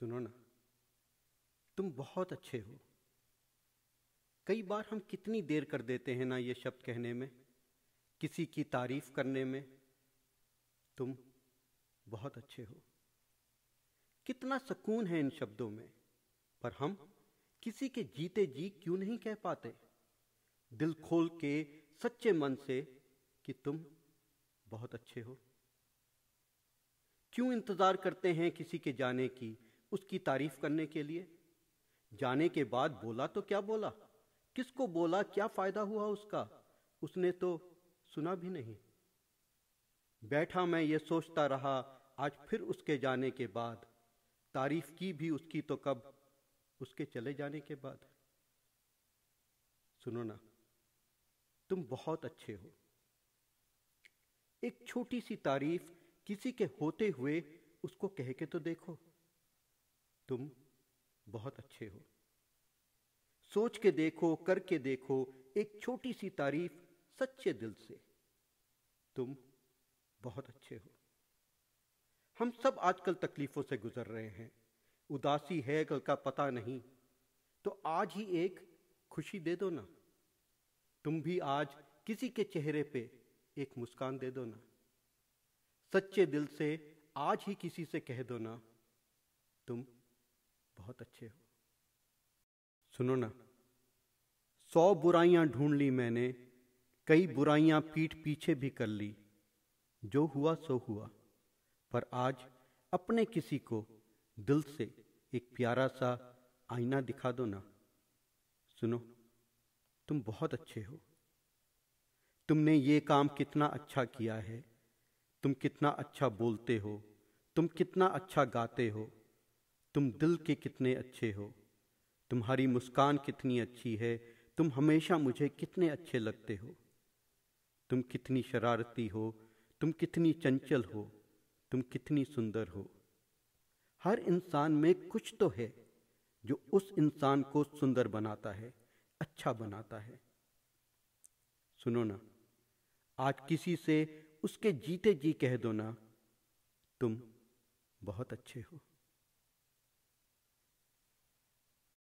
सुनो ना तुम बहुत अच्छे हो कई बार हम कितनी देर कर देते हैं ना ये शब्द कहने में किसी की तारीफ करने में तुम बहुत अच्छे हो कितना सुकून है इन शब्दों में पर हम किसी के जीते जी क्यों नहीं कह पाते दिल खोल के सच्चे मन से कि तुम बहुत अच्छे हो क्यों इंतजार करते हैं किसी के जाने की उसकी तारीफ करने के लिए जाने के बाद बोला तो क्या बोला किसको बोला क्या फायदा हुआ उसका उसने तो सुना भी नहीं बैठा मैं ये सोचता रहा आज फिर उसके जाने के बाद तारीफ की भी उसकी तो कब उसके चले जाने के बाद सुनो ना तुम बहुत अच्छे हो एक छोटी सी तारीफ किसी के होते हुए उसको कह के तो देखो तुम बहुत अच्छे हो सोच के देखो करके देखो एक छोटी सी तारीफ सच्चे दिल से तुम बहुत अच्छे हो हम सब आजकल तकलीफों से गुजर रहे हैं उदासी है कल का पता नहीं तो आज ही एक खुशी दे दो ना तुम भी आज किसी के चेहरे पे एक मुस्कान दे दो ना सच्चे दिल से आज ही किसी से कह दो ना तुम बहुत अच्छे हो सुनो ना सौ बुराइयां ढूंढ ली मैंने कई बुराइयां पीठ पीछे भी कर ली जो हुआ सो हुआ पर आज अपने किसी को दिल से एक प्यारा सा आईना दिखा दो ना सुनो तुम बहुत अच्छे हो तुमने ये काम कितना अच्छा किया है तुम कितना अच्छा बोलते हो तुम कितना अच्छा गाते हो तुम दिल के कितने अच्छे हो तुम्हारी मुस्कान कितनी अच्छी है तुम हमेशा मुझे कितने अच्छे लगते हो तुम कितनी शरारती हो तुम कितनी चंचल हो तुम कितनी सुंदर हो हर इंसान में कुछ तो है जो उस इंसान को सुंदर बनाता है अच्छा बनाता है सुनो ना आज किसी से उसके जीते जी कह दो ना तुम बहुत अच्छे हो